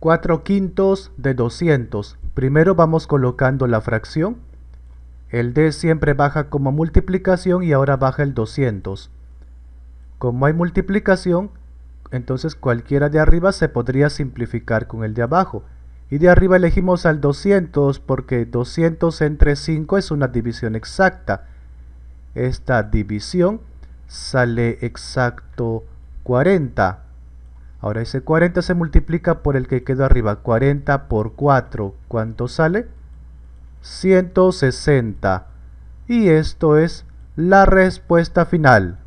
4 quintos de 200. Primero vamos colocando la fracción. El D siempre baja como multiplicación y ahora baja el 200. Como hay multiplicación, entonces cualquiera de arriba se podría simplificar con el de abajo. Y de arriba elegimos al 200 porque 200 entre 5 es una división exacta. Esta división sale exacto 40. Ahora ese 40 se multiplica por el que quedó arriba. 40 por 4, ¿cuánto sale? 160. Y esto es la respuesta final.